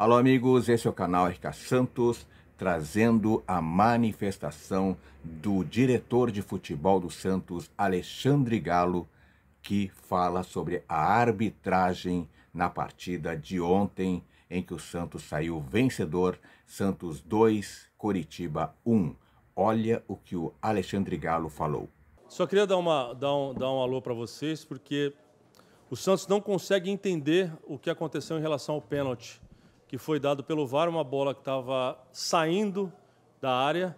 Alô, amigos, esse é o canal RK Santos, trazendo a manifestação do diretor de futebol do Santos, Alexandre Galo, que fala sobre a arbitragem na partida de ontem, em que o Santos saiu vencedor, Santos 2, Coritiba 1. Olha o que o Alexandre Galo falou. Só queria dar, uma, dar, um, dar um alô para vocês, porque o Santos não consegue entender o que aconteceu em relação ao pênalti que foi dado pelo VAR, uma bola que estava saindo da área,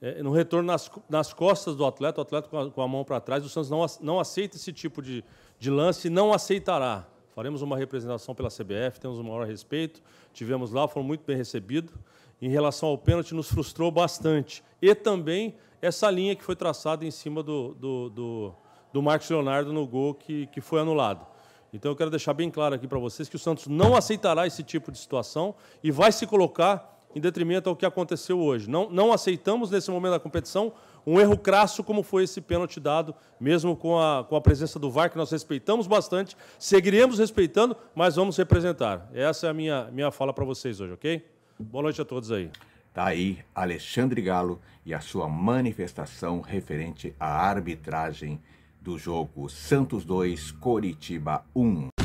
é, no retorno nas, nas costas do atleta, o atleta com a, com a mão para trás. O Santos não, não aceita esse tipo de, de lance e não aceitará. Faremos uma representação pela CBF, temos o maior respeito, tivemos lá, foram muito bem recebidos. Em relação ao pênalti, nos frustrou bastante. E também essa linha que foi traçada em cima do, do, do, do Marcos Leonardo no gol que, que foi anulado. Então eu quero deixar bem claro aqui para vocês que o Santos não aceitará esse tipo de situação e vai se colocar em detrimento ao que aconteceu hoje. Não, não aceitamos, nesse momento da competição, um erro crasso como foi esse pênalti dado, mesmo com a, com a presença do VAR, que nós respeitamos bastante, seguiremos respeitando, mas vamos representar. Essa é a minha, minha fala para vocês hoje, ok? Boa noite a todos aí. Tá aí Alexandre Galo e a sua manifestação referente à arbitragem do jogo Santos 2, Coritiba 1.